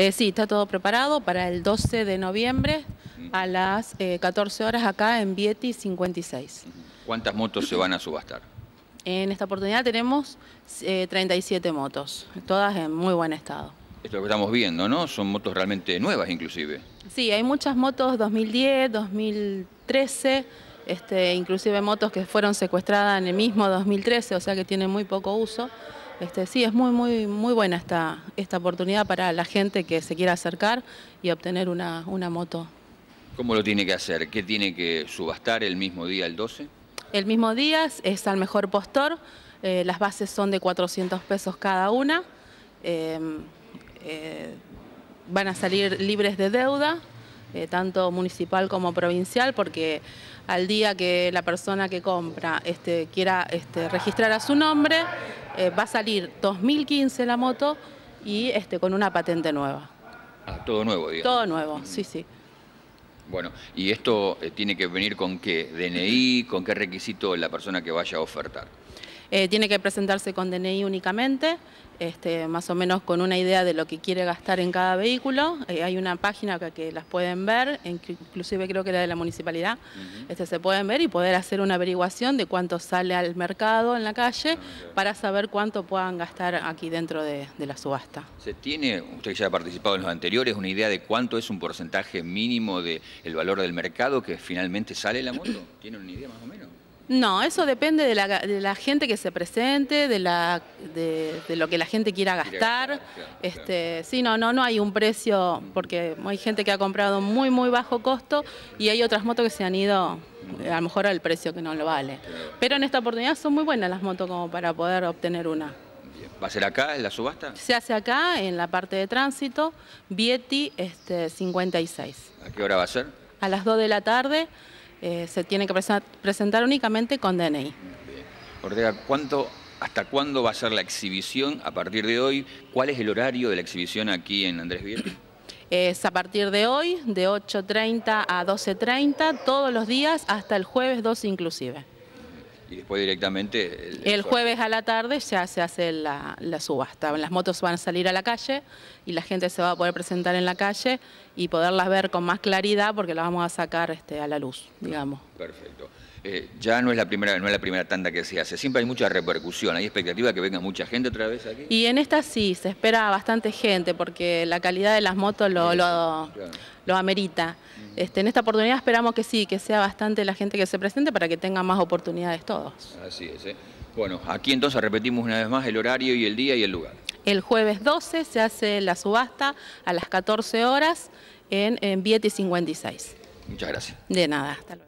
Eh, sí, está todo preparado para el 12 de noviembre a las 14 eh, horas acá en Vieti 56. ¿Cuántas motos se van a subastar? En esta oportunidad tenemos 37 eh, motos, todas en muy buen estado. Esto es lo que estamos viendo, ¿no? Son motos realmente nuevas inclusive. Sí, hay muchas motos 2010, 2013, este, inclusive motos que fueron secuestradas en el mismo 2013, o sea que tienen muy poco uso. Este, sí, es muy, muy, muy buena esta, esta oportunidad para la gente que se quiera acercar y obtener una, moto. ¿Cómo lo tiene que hacer? ¿Qué tiene que subastar el mismo día, el 12? El mismo día es al mejor postor. Eh, las bases son de 400 pesos cada una. Em, eh, van a salir libres de deuda, eh, tanto municipal como provincial, porque al día que la persona que compra este, quiera este, registrar a su nombre, eh, va a salir 2015 la moto y este, con una patente nueva. Ah, todo nuevo, Todo nuevo, sí, sí. Bueno, ¿y esto eh, tiene que venir con qué? ¿DNI? ¿Con qué requisito la persona que vaya a ofertar? Eh, tiene que presentarse con DNI únicamente, este, más o menos con una idea de lo que quiere gastar en cada vehículo. Eh, hay una página que, las pueden ver, inclusive creo que la de la municipalidad, este, se pueden ver y poder hacer una averiguación de cuánto sale al mercado en la calle ah, para saber cuánto puedan gastar aquí dentro de, la subasta. ¿Se tiene, usted ya ha participado en los anteriores, una idea de cuánto es un porcentaje mínimo del valor del mercado que finalmente sale la moto? ¿Tiene una idea más o menos? No, eso depende de la, gente que se presente, de, la, de, lo que la gente quiera gastar. Este, sí, no, no, no hay un precio, porque hay gente que ha comprado muy, muy bajo costo y hay otras motos que se han ido eh, a lo mejor al precio que no lo vale. Pero en esta oportunidad son muy buenas las motos como para poder obtener una. ¿Va a ser acá, en la subasta? Se hace acá, en la parte de tránsito, Vieti este, 56. ¿A qué hora va a ser? A las 2 de la tarde. Eh, se tiene que presentar únicamente con DNI. Ortega, ¿cuánto, ¿hasta cuándo va a ser la exhibición a partir de hoy? ¿Cuál es el horario de la exhibición aquí en Andrés Vier Es a partir de hoy, de 8.30 a 12.30, todos los días, hasta el jueves 2 inclusive y después directamente... El, jueves a la tarde ya se hace la, la, subasta. Las motos van a salir a la calle y la gente se va a poder presentar en la calle y poderlas ver con más claridad porque las vamos a sacar este, a la luz, digamos. Perfecto. Eh, ya no es la primera no es la primera tanda que se hace, siempre hay mucha repercusión, hay expectativa que venga mucha gente otra vez aquí. Y en esta sí, se espera bastante gente porque la calidad de las motos lo, amerita. Este, en esta oportunidad esperamos que sí, que sea bastante la gente que se presente para que tengan más oportunidades todos. Así es. ¿eh? Bueno, aquí entonces repetimos una vez más el horario y el día y el lugar. El jueves 12 se hace la subasta a las 14 horas en, en Vieti 56. Muchas gracias. De nada, hasta luego.